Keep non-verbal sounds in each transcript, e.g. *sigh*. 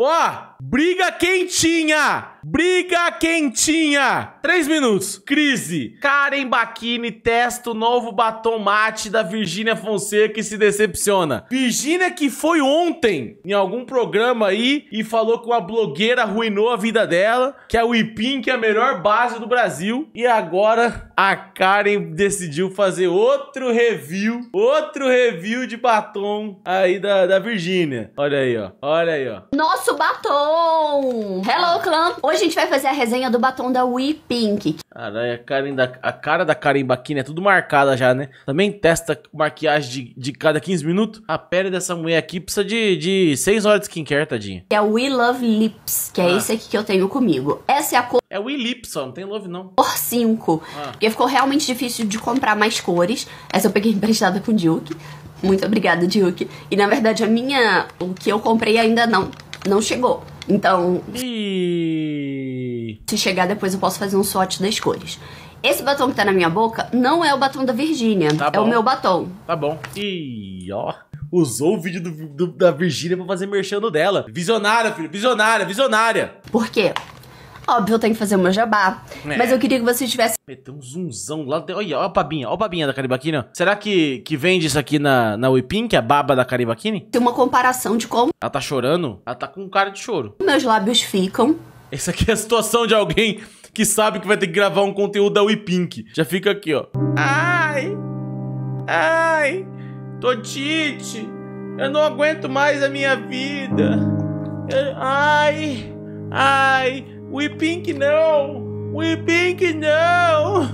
Ó, briga quentinha! Briga quentinha! Três minutos. Crise. Karen Bakini testa o novo batom mate da Virgínia Fonseca e se decepciona. Virgínia que foi ontem em algum programa aí e falou que uma blogueira arruinou a vida dela, que a é Ipim, que é a melhor base do Brasil. E agora a Karen decidiu fazer outro review, outro review de batom aí da, da Virgínia. Olha aí, ó. Olha aí, ó. Nosso batom! Hello, clã! Hoje a gente vai fazer a resenha do batom da We Pink. Caralho, a, Karen da, a cara da Karen aqui, é tudo marcada já, né? Também testa maquiagem de, de cada 15 minutos. A pele dessa mulher aqui precisa de, de 6 horas de skincare, tadinha. É o We Love Lips, que é ah. esse aqui que eu tenho comigo. Essa é a cor... É We Lips, só, não tem Love não. Por 5. Ah. Porque ficou realmente difícil de comprar mais cores. Essa eu peguei *laughs* emprestada com o Duke. Muito obrigada, Duke. E na verdade a minha, o que eu comprei ainda não, não chegou. Então. E... Se chegar depois, eu posso fazer um swatch das cores. Esse batom que tá na minha boca não é o batom da Virgínia. Tá é o meu batom. Tá bom. E ó. Usou o vídeo do, do, da Virgínia pra fazer merchando dela. Visionária, filho. Visionária, visionária. Por quê? Óbvio, eu tenho que fazer o meu jabá. É. Mas eu queria que você tivesse. Meteu um zunzão lá. De... Olha, olha a babinha, olha a babinha da Caribaquina. Será que, que vende isso aqui na, na Wipin, que é a baba da Caribaquine? Tem uma comparação de como. Ela tá chorando? Ela tá com cara de choro. Meus lábios ficam. Essa aqui é a situação de alguém que sabe que vai ter que gravar um conteúdo da WePink. Já fica aqui, ó. Ai! Ai! Totite! Eu não aguento mais a minha vida! Eu, ai! Ai! We Pink não! We Pink não!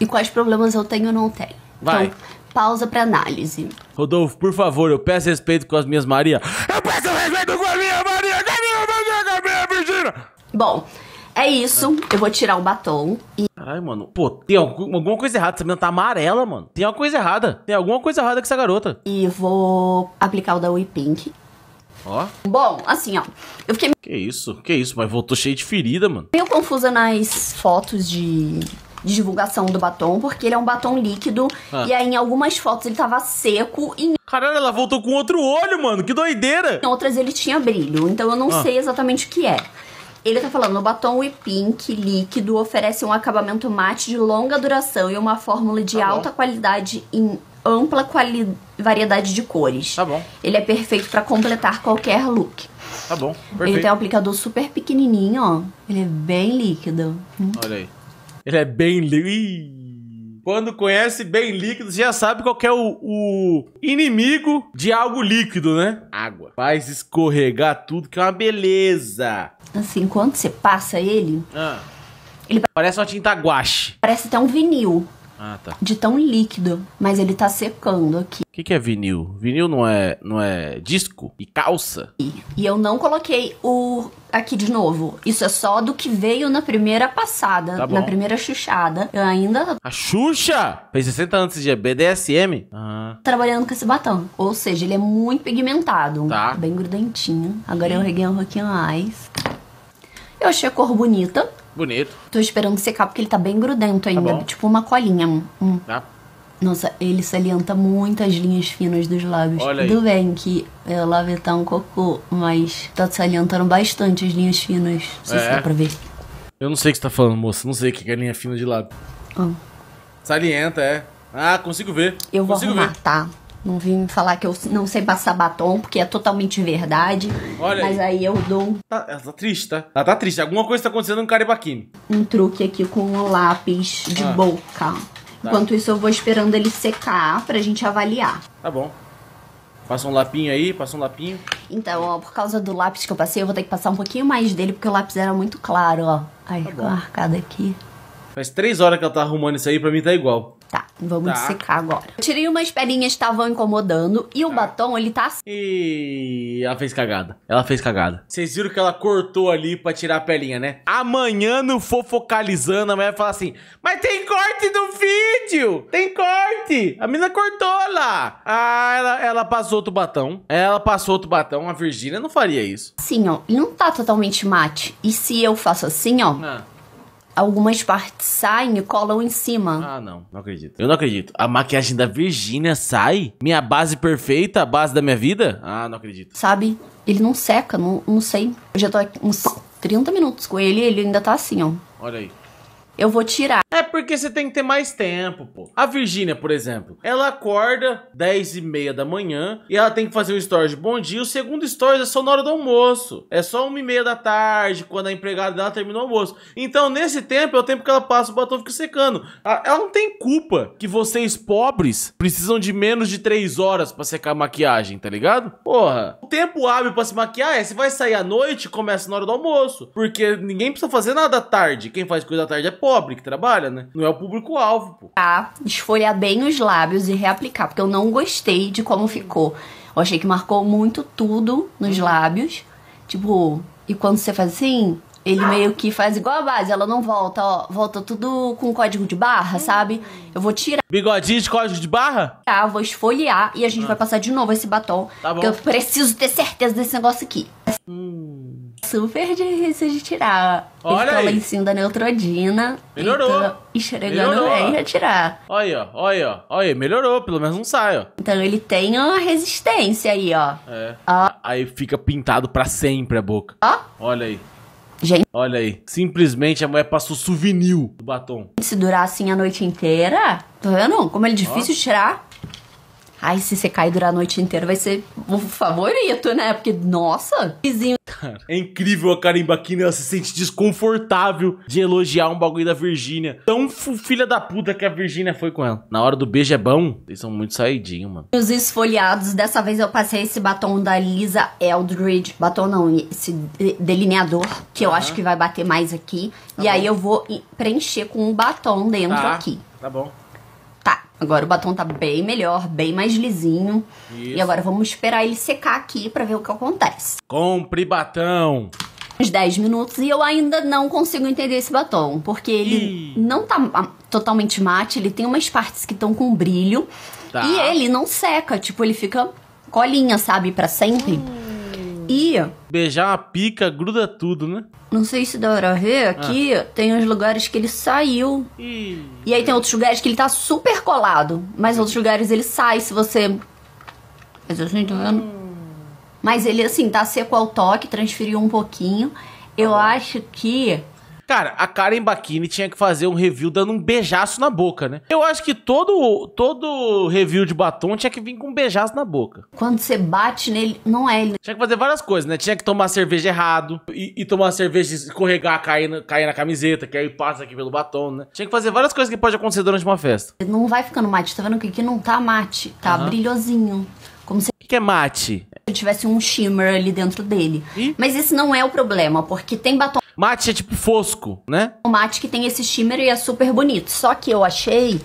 e quais problemas eu tenho ou não tenho? Vai. Então, pausa para análise. Rodolfo, por favor, eu peço respeito com as minhas Maria. Eu peço respeito com a minha Maria, com minha Maria, com minha Virgínia. Bom, é isso. Eu vou tirar o batom e. Caralho, mano. Pô, tem alguma coisa errada. Essa menina tá amarela, mano. Tem alguma coisa errada. Tem alguma coisa errada com essa garota. E vou aplicar o da We Pink. Ó. Bom, assim, ó. Eu fiquei. Que isso, que isso, mas voltou cheio de ferida, mano. Meio confusa nas fotos de de divulgação do batom, porque ele é um batom líquido. Ah. E aí, em algumas fotos, ele tava seco. E... Caralho, ela voltou com outro olho, mano. Que doideira! Em outras, ele tinha brilho. Então, eu não ah. sei exatamente o que é. Ele tá falando, o batom e pink líquido oferece um acabamento mate de longa duração e uma fórmula de tá alta qualidade em ampla variedade de cores. Tá bom. Ele é perfeito para completar qualquer look. Tá bom, perfeito. Ele tem um aplicador super pequenininho, ó. Ele é bem líquido. Olha aí. Ele é bem líquido. Quando conhece bem líquido, já sabe qual é o, o, inimigo de algo líquido, né? Água. Faz escorregar tudo, que é uma beleza. Assim, quando você passa ele... Ah. Ele parece uma tinta guache. Parece até um vinil. Ah, tá. De tão líquido, mas ele tá secando aqui. O que, que, é vinil? Vinil não é, não é disco e calça? E, e eu não coloquei o aqui de novo. Isso é só do que veio na primeira passada, tá na primeira chuchada. Eu ainda. A Xuxa! Fez 60 anos de BDSM? Ah. Trabalhando com esse batom. Ou seja, ele é muito pigmentado. Tá. Bem grudentinho. Agora Sim. eu reguei um pouquinho mais. Eu achei a cor bonita. Bonito. Tô esperando secar porque ele tá bem grudento tá ainda. Tá tipo uma colinha. Hum. Nossa, ele salienta muito as linhas finas dos lábios. Olha Tudo aí. bem que o lábio tá um cocô, mas tá salientando bastante as linhas finas. Não sei é. se dá pra ver. Eu não sei o que você tá falando, moça. Não sei o que é linha fina de lábio. Ah. Salienta, é. Ah, consigo ver. Eu consigo vou arrumar, ver. tá? Não vim falar que eu não sei passar batom, porque é totalmente verdade. Olha mas aí, aí eu dou. Tá, ela tá triste, tá? Ela tá triste. Alguma coisa tá acontecendo no Caribaquini. Um truque aqui com um lápis de ah. boca. Tá. Enquanto isso, eu vou esperando ele secar pra gente avaliar. Tá bom. Passa um lapinho aí, passa um lapinho. Então, ó, por causa do lápis que eu passei, eu vou ter que passar um pouquinho mais dele, porque o lápis era muito claro, ó. Aí, tá ficou marcado aqui. Faz três horas que ela tá arrumando isso aí, pra mim tá igual. Tá, vamos tá. secar agora. Eu tirei umas pelinhas que estavam incomodando e o tá. batom, ele tá. E assim. ela fez cagada. Ela fez cagada. Vocês viram que ela cortou ali pra tirar a pelinha, né? Amanhã no Fofocalizando, a vai falar assim: Mas tem corte no vídeo! Tem corte! A menina cortou lá! Ah, ela, ela passou outro batom. Ela passou outro batom. A Virgínia não faria isso. Sim, ó. E não tá totalmente mate. E se eu faço assim, ó? Ah algumas partes saem e colam em cima. Ah, não. Não acredito. Eu não acredito. A maquiagem da Virgínia sai? Minha base perfeita, a base da minha vida? Ah, não acredito. Sabe? Ele não seca, não, não sei. Eu já tô aqui uns 30 minutos com ele e ele ainda tá assim, ó. Olha aí eu vou tirar. É porque você tem que ter mais tempo, pô. A Virgínia, por exemplo, ela acorda 10 e meia da manhã e ela tem que fazer um story de bom dia. O segundo story é só na hora do almoço. É só uma e meia da tarde, quando a empregada dela termina o almoço. Então, nesse tempo, é o tempo que ela passa o batom fica secando. Ah, ela não tem culpa que vocês pobres precisam de menos de 3 horas para secar a maquiagem, tá ligado? Porra, o tempo hábil para se maquiar é se vai sair à noite, começa na hora do almoço. Porque ninguém precisa fazer nada à tarde. Quem faz coisa à tarde é pobre pobre que trabalha, né? Não é o público-alvo, pô. Tá, esfolhar bem os lábios e reaplicar, porque eu não gostei de como ficou. Eu achei que marcou muito tudo nos lábios. Tipo, e quando você faz assim, ele meio que faz igual a base, ela não volta, ó. Volta tudo com código de barra, sabe? Eu vou tirar. Bigodinho de código de barra? Ah, vou esfoliar e a gente ah. vai passar de novo esse batom. Tá bom. Porque eu preciso ter certeza desse negócio aqui. Hum. Super difícil de tirar Olha aí. o lencinho da neutrodina. Melhorou. Enxergando bem e tirar. Olha aí, ó. Olha aí, Olha melhorou. Pelo menos não sai, ó. Então ele tem uma resistência aí, ó. É. Ó. Aí fica pintado pra sempre a boca. Ó. Olha aí. Gente. Olha aí. Simplesmente a mulher passou souvenir do batom. Se durar assim a noite inteira, tá vendo? Como ele é difícil tirar. Ai, se você e durar a noite inteira vai ser um favorito, né? Porque, nossa, vizinho cara. É incrível a Karen Baquina, né? ela se sente desconfortável de elogiar um bagulho da Virgínia. Tão filha da puta que a Virgínia foi com ela. Na hora do beijo é bom, eles são muito saídinhos, mano. Os esfoliados, dessa vez eu passei esse batom da Lisa Eldridge. Batom não, esse delineador, que eu acho que vai bater mais aqui. Tá e bom. aí eu vou preencher com um batom dentro tá. aqui. Tá bom. Agora o batom tá bem melhor, bem mais lisinho. Isso. E agora vamos esperar ele secar aqui para ver o que acontece. Compre batom! Uns 10 minutos e eu ainda não consigo entender esse batom, porque ele Ih. não tá ah, totalmente mate, ele tem umas partes que estão com brilho. Tá. E ele não seca, tipo, ele fica colinha, sabe, para sempre. Hum. Beijar a pica, gruda tudo, né? Não sei se dá pra ver, aqui ah. tem uns lugares que ele saiu. Ih. E aí tem outros lugares que ele tá super colado. Mas outros lugares ele sai se você. Mas eu assim, tô vendo? Hum. Mas ele, assim, tá seco ao toque, transferiu um pouquinho. Tá eu ah. acho que Cara, a Karen Bakini tinha que fazer um review dando um beijaço na boca, né? Eu acho que todo, todo review de batom tinha que vir com um beijaço na boca. Quando você bate nele, não é ele. Tinha que fazer várias coisas, né? Tinha que tomar cerveja errado e, e tomar cerveja escorregar, cair na, cair na camiseta, que aí passa aqui pelo batom, né? Tinha que fazer várias coisas que pode acontecer durante uma festa. Não vai ficando mate, tá vendo que aqui não tá mate, tá uhum. brilhosinho. Como se... O que, que é mate? tivesse um shimmer ali dentro dele. Ih? Mas esse não é o problema, porque tem batom Mate é tipo fosco, né? O mate que tem esse shimmer e é super bonito. Só que eu achei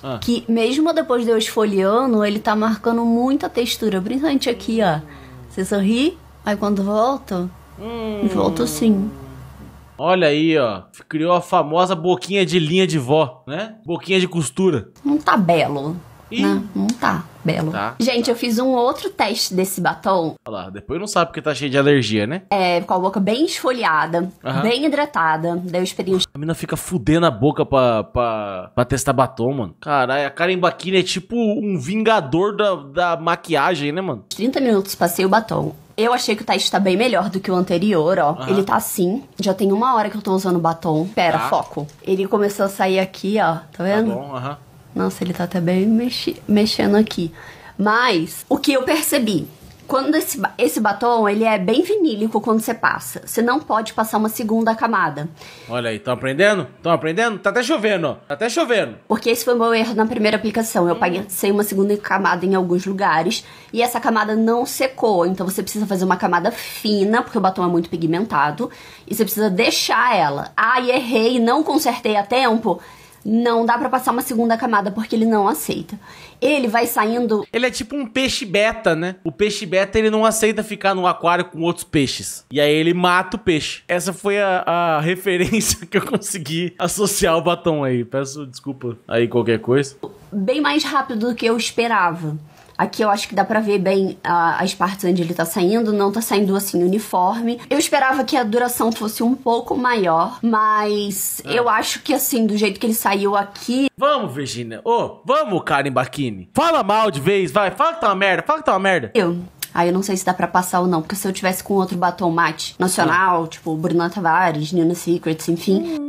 ah. que mesmo depois de eu esfoliando, ele tá marcando muita textura. Brincante aqui, ó. Você sorri, aí quando volta, hum. volta sim. Olha aí, ó. Criou a famosa boquinha de linha de vó, né? Boquinha de costura. Não tá belo. Ih. Não, não tá. Belo. Tá, Gente, tá. eu fiz um outro teste desse batom. Olha lá, depois não sabe porque tá cheio de alergia, né? É, com a boca bem esfoliada, uhum. bem hidratada. Daí eu esperei A mina fica fudendo a boca pra, pra, pra testar batom, mano. Caralho, a Karen Baquini é tipo um vingador da, da maquiagem, né, mano? 30 minutos passei o batom. Eu achei que o teste tá bem melhor do que o anterior, ó. Uhum. Ele tá assim. Já tem uma hora que eu tô usando batom. Pera, tá. foco. Ele começou a sair aqui, ó. Tá vendo? Tá bom, aham. Uhum. Nossa, ele tá até bem mexi mexendo aqui. Mas, o que eu percebi? Quando esse, esse batom, ele é bem vinílico quando você passa. Você não pode passar uma segunda camada. Olha aí, estão aprendendo? Estão aprendendo? Tá até chovendo, Tá até chovendo. Porque esse foi o meu erro na primeira aplicação. Eu é. paguei sem uma segunda camada em alguns lugares. E essa camada não secou. Então você precisa fazer uma camada fina, porque o batom é muito pigmentado. E você precisa deixar ela. Ah, e errei, não consertei a tempo não dá para passar uma segunda camada porque ele não aceita. Ele vai saindo. Ele é tipo um peixe beta, né? O peixe beta ele não aceita ficar no aquário com outros peixes. E aí ele mata o peixe. Essa foi a, a *laughs* referência que eu consegui associar o batom aí. Peço desculpa aí qualquer coisa. Bem mais rápido do que eu esperava. Aqui eu acho que dá pra ver bem a, as partes onde ele tá saindo, não tá saindo assim uniforme. Eu esperava que a duração fosse um pouco maior, mas ah. eu acho que assim, do jeito que ele saiu aqui. Vamos, Virginia. Ô, oh, vamos, Karen Bakini. Fala mal de vez, vai. Fala que tá uma merda, fala que tá uma merda. Eu. Aí ah, eu não sei se dá pra passar ou não, porque se eu tivesse com outro batom mate nacional, ah. tipo Bruna Tavares, Nina Secrets, enfim, hum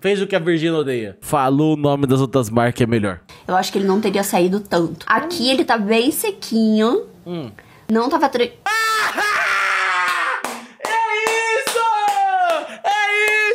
fez o que a Virgínia odeia. Falou o nome das outras marcas é melhor. Eu acho que ele não teria saído tanto. Aqui ele tá bem sequinho. Hum. Não tava... Tre... é isso! É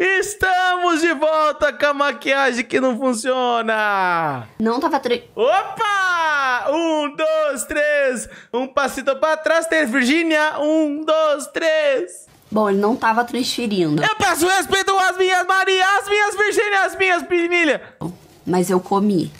isso! Estamos de volta com a maquiagem que não funciona! Não tava... Tre... Opa! Um, dois, três! Um passito pra trás, ter Virgínia! Um, dois, três! Bom, ele não tava transferindo. Eu peço respeito às minhas Maria, às minhas Virgínia, às minhas Pinilha. Mas eu comi.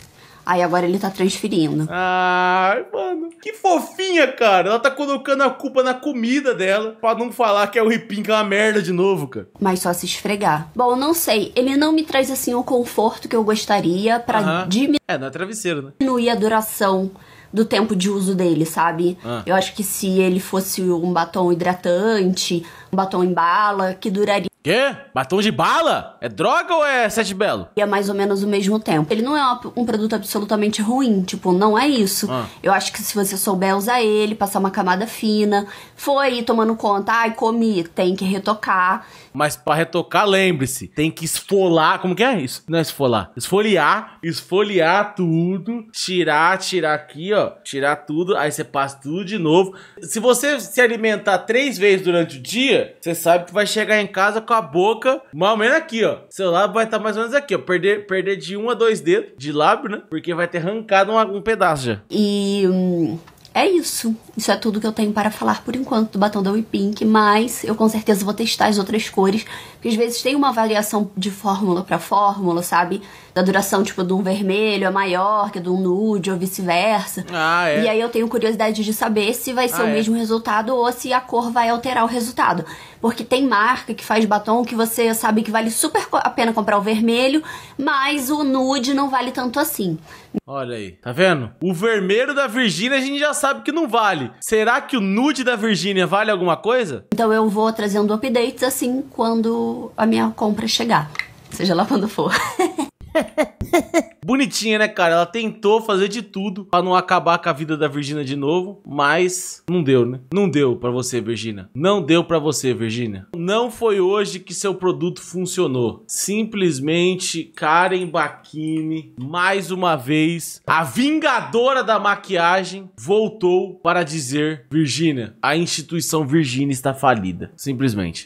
Aí agora ele tá transferindo. Ai, mano. Que fofinha, cara. Ela tá colocando a culpa na comida dela pra não falar que é o ripim que é uma merda de novo, cara. Mas só se esfregar. Bom, não sei. Ele não me traz assim o conforto que eu gostaria pra diminuir. É, não é travesseiro, né? Diminuir a duração do tempo de uso dele, sabe? Ah. Eu acho que se ele fosse um batom hidratante, um batom em bala, que duraria Quê? Batom de bala? É droga ou é sete belo? E é mais ou menos o mesmo tempo. Ele não é um produto absolutamente ruim, tipo, não é isso. Ah. Eu acho que se você souber usar ele, passar uma camada fina, foi tomando conta, ai, comi, tem que retocar. Mas para retocar, lembre-se, tem que esfolar, como que é isso? Não é esfolar, esfoliar, esfoliar tudo, tirar, tirar aqui, ó, tirar tudo, aí você passa tudo de novo. Se você se alimentar três vezes durante o dia, você sabe que vai chegar em casa com a boca, mais ou menos aqui, ó. Seu lábio vai estar tá mais ou menos aqui, ó. Perder, perder de um a dois dedos de lábio, né? Porque vai ter arrancado um, um pedaço já. E. Hum, é isso. Isso é tudo que eu tenho para falar por enquanto do batom da We Pink, mas eu com certeza vou testar as outras cores, porque às vezes tem uma variação de fórmula para fórmula, sabe? da duração, tipo, de um vermelho é maior que do um nude ou vice-versa. Ah, é. E aí eu tenho curiosidade de saber se vai ser ah, o é. mesmo resultado ou se a cor vai alterar o resultado. Porque tem marca que faz batom que você sabe que vale super a pena comprar o vermelho, mas o nude não vale tanto assim. Olha aí, tá vendo? O vermelho da Virgínia a gente já sabe que não vale. Será que o nude da Virgínia vale alguma coisa? Então eu vou trazendo updates assim quando a minha compra chegar. Seja lá quando for. *laughs* *laughs* Bonitinha, né, cara? Ela tentou fazer de tudo pra não acabar com a vida da Virgínia de novo, mas não deu, né? Não deu pra você, Virgínia. Não deu pra você, Virgínia. Não foi hoje que seu produto funcionou. Simplesmente Karen Bakini, mais uma vez, a vingadora da maquiagem, voltou para dizer: Virgínia, a instituição Virgínia está falida. Simplesmente.